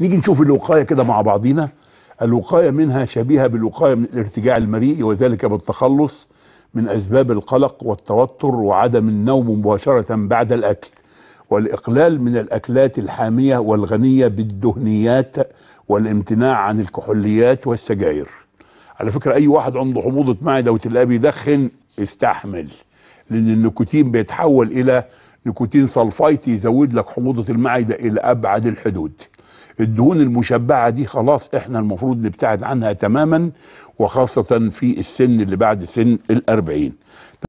نيجي نشوف الوقايه كده مع بعضينا الوقايه منها شبيهه بالوقايه من الارتجاع المريء وذلك بالتخلص من اسباب القلق والتوتر وعدم النوم مباشره بعد الاكل والاقلال من الاكلات الحاميه والغنيه بالدهنيات والامتناع عن الكحوليات والسجاير على فكره اي واحد عنده حموضه معده وتلاقيه بيدخن استحمل لان النيكوتين بيتحول الى نيكوتين سلفايت يزود لك حموضه المعده الى ابعد الحدود الدهون المشبعه دي خلاص احنا المفروض نبتعد عنها تماما وخاصه في السن اللي بعد سن الأربعين